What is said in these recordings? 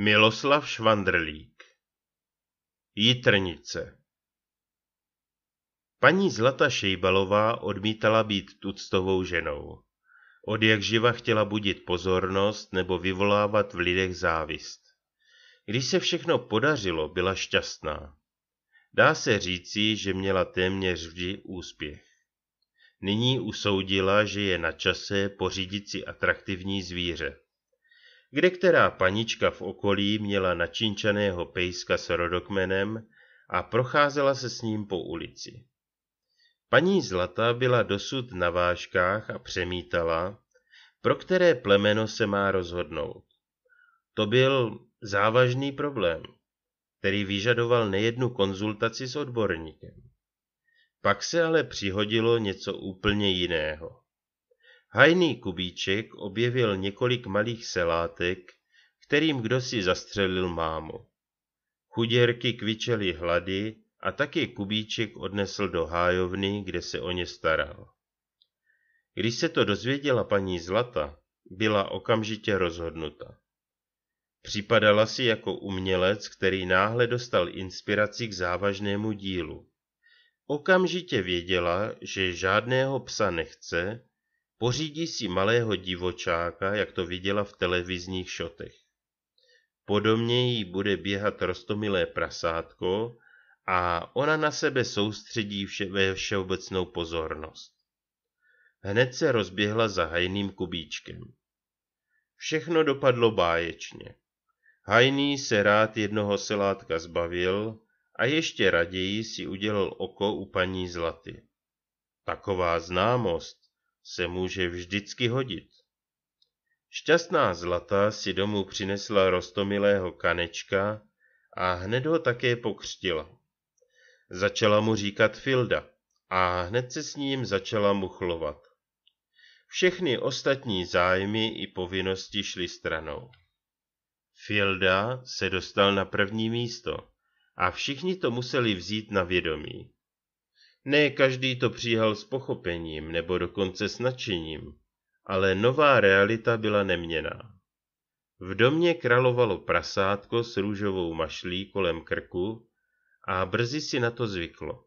Miloslav Švandrlík Jitrnice Paní Zlata Šejbalová odmítala být tuctovou ženou. Od jak živa chtěla budit pozornost nebo vyvolávat v lidech závist. Když se všechno podařilo, byla šťastná. Dá se říci, že měla téměř vždy úspěch. Nyní usoudila, že je na čase pořídit si atraktivní zvíře kde která panička v okolí měla načinčaného pejska s rodokmenem a procházela se s ním po ulici. Paní Zlata byla dosud na vážkách a přemítala, pro které plemeno se má rozhodnout. To byl závažný problém, který vyžadoval nejednu konzultaci s odborníkem. Pak se ale přihodilo něco úplně jiného. Hajný Kubíček objevil několik malých selátek, kterým kdo si zastřelil mámu. Chuděrky kvičely hlady a taky Kubíček odnesl do hájovny, kde se o ně staral. Když se to dozvěděla paní Zlata, byla okamžitě rozhodnuta. Připadala si jako umělec, který náhle dostal inspiraci k závažnému dílu. Okamžitě věděla, že žádného psa nechce Pořídí si malého divočáka, jak to viděla v televizních šotech. Podobně jí bude běhat rostomilé prasátko a ona na sebe soustředí vše, ve všeobecnou pozornost. Hned se rozběhla za hajným kubíčkem. Všechno dopadlo báječně. Hajný se rád jednoho selátka zbavil a ještě raději si udělal oko u paní Zlaty. Taková známost se může vždycky hodit. Šťastná zlata si domů přinesla rostomilého kanečka a hned ho také pokřtila. Začala mu říkat Filda a hned se s ním začala muchlovat. Všechny ostatní zájmy i povinnosti šly stranou. Filda se dostal na první místo a všichni to museli vzít na vědomí. Ne každý to přijal s pochopením nebo dokonce s nadšením, ale nová realita byla neměná. V domě královalo prasátko s růžovou mašlí kolem krku a brzy si na to zvyklo.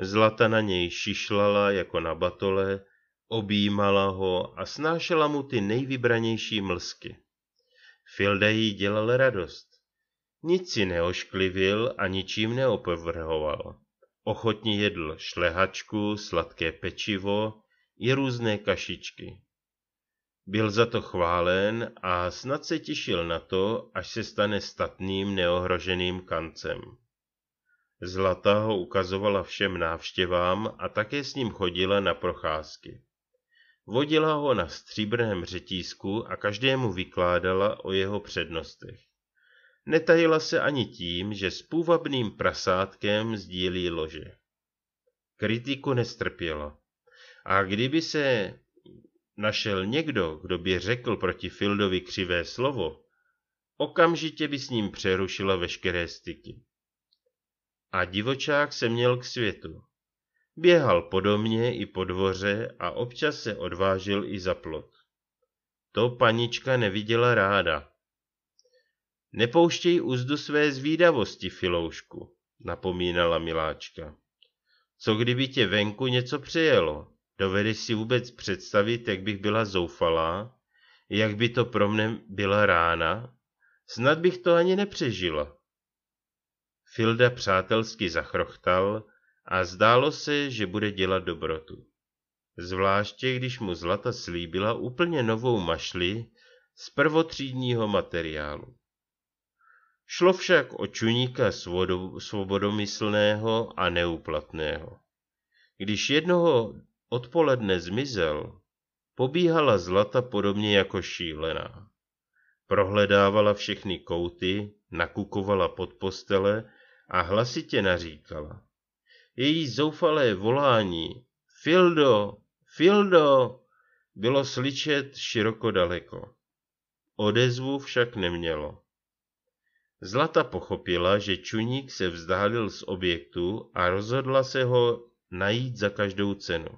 Zlata na něj šišlala jako na batole, objímala ho a snášela mu ty nejvybranější mlsky. Filda jí dělal radost. Nic si neošklivil a ničím neopovrhoval. Ochotně jedl šlehačku, sladké pečivo i různé kašičky. Byl za to chválen a snad se těšil na to, až se stane statným neohroženým kancem. Zlata ho ukazovala všem návštěvám a také s ním chodila na procházky. Vodila ho na stříbrném řetízku a každému vykládala o jeho přednostech netajila se ani tím, že s půvabným prasátkem sdílí lože. Kritiku nestrpěla. A kdyby se našel někdo, kdo by řekl proti Fildovi křivé slovo, okamžitě by s ním přerušila veškeré styky. A divočák se měl k světu. Běhal po domě i po dvoře a občas se odvážil i za plot. To panička neviděla ráda, Nepouštěj úzdu své zvídavosti, Filoušku, napomínala miláčka. Co kdyby tě venku něco přejelo? Dovedeš si vůbec představit, jak bych byla zoufalá? Jak by to pro mne byla rána? Snad bych to ani nepřežila. Filda přátelsky zachrochtal a zdálo se, že bude dělat dobrotu. Zvláště, když mu Zlata slíbila úplně novou mašli z prvotřídního materiálu. Šlo však o čuníka svobodomyslného a neuplatného. Když jednoho odpoledne zmizel, pobíhala zlata podobně jako šílená. Prohledávala všechny kouty, nakukovala pod postele a hlasitě naříkala. Její zoufalé volání Fildo, Fildo bylo sličet široko daleko. Odezvu však nemělo. Zlata pochopila, že Čuník se vzdálil z objektu a rozhodla se ho najít za každou cenu.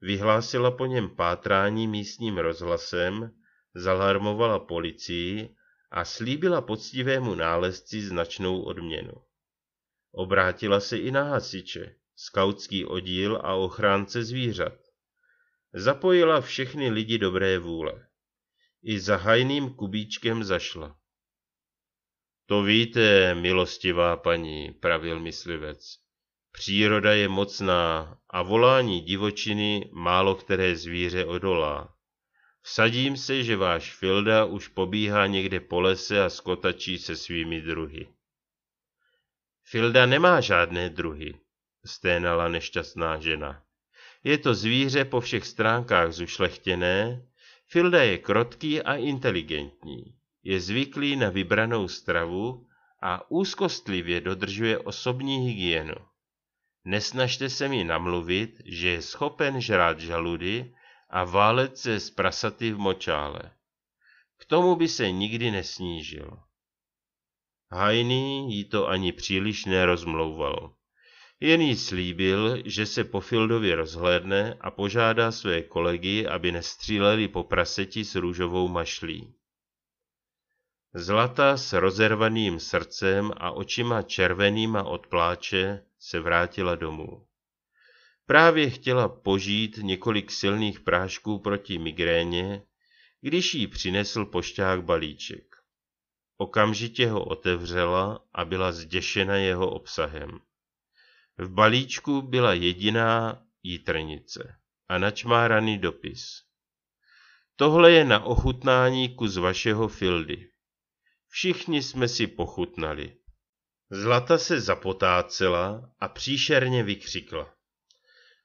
Vyhlásila po něm pátrání místním rozhlasem, zalarmovala policii a slíbila poctivému nálezci značnou odměnu. Obrátila se i na hasiče, skautský oddíl a ochránce zvířat. Zapojila všechny lidi dobré vůle. I za hajným kubíčkem zašla. To víte, milostivá paní, pravil myslivec. Příroda je mocná a volání divočiny málo které zvíře odolá. Vsadím se, že váš Filda už pobíhá někde po lese a skotačí se svými druhy. Filda nemá žádné druhy, sténala nešťastná žena. Je to zvíře po všech stránkách zušlechtěné, Filda je krotký a inteligentní je zvyklý na vybranou stravu a úzkostlivě dodržuje osobní hygienu. Nesnažte se mi namluvit, že je schopen žrát žaludy a válet se z prasaty v močále. K tomu by se nikdy nesnížil. Hajný jí to ani příliš nerozmlouval. Jen jí slíbil, že se po Fildovi rozhlédne a požádá své kolegy, aby nestříleli po praseti s růžovou mašlí. Zlata s rozervaným srdcem a očima červenýma od pláče se vrátila domů. Právě chtěla požít několik silných prášků proti migréně, když jí přinesl pošťák balíček. Okamžitě ho otevřela a byla zděšena jeho obsahem. V balíčku byla jediná jítrnice a načmáraný dopis. Tohle je na ochutnání kus vašeho fildy. Všichni jsme si pochutnali. Zlata se zapotácela a příšerně vykřikla.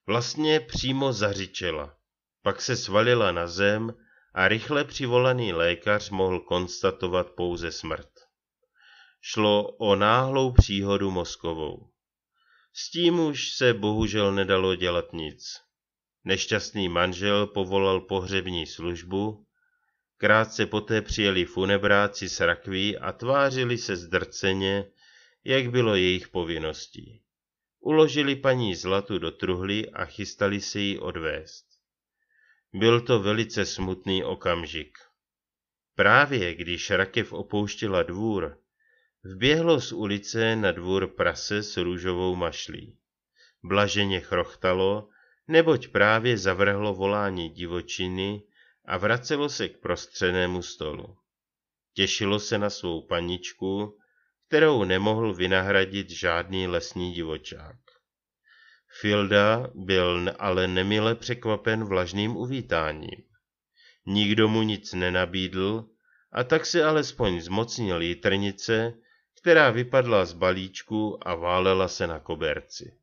Vlastně přímo zařičela. Pak se svalila na zem a rychle přivolaný lékař mohl konstatovat pouze smrt. Šlo o náhlou příhodu mozkovou. S tím už se bohužel nedalo dělat nic. Nešťastný manžel povolal pohřební službu Krátce poté přijeli funebráci s rakví a tvářili se zdrceně, jak bylo jejich povinností. Uložili paní Zlatu do truhly a chystali se ji odvést. Byl to velice smutný okamžik. Právě když rakev opouštila dvůr, vběhlo z ulice na dvůr prase s růžovou mašlí. Blaženě chrochtalo, neboť právě zavrhlo volání divočiny, a vracelo se k prostřenému stolu. Těšilo se na svou paničku, kterou nemohl vynahradit žádný lesní divočák. Filda byl ale nemile překvapen vlažným uvítáním. Nikdo mu nic nenabídl, a tak si alespoň zmocnil jítrnice, která vypadla z balíčku a válela se na koberci.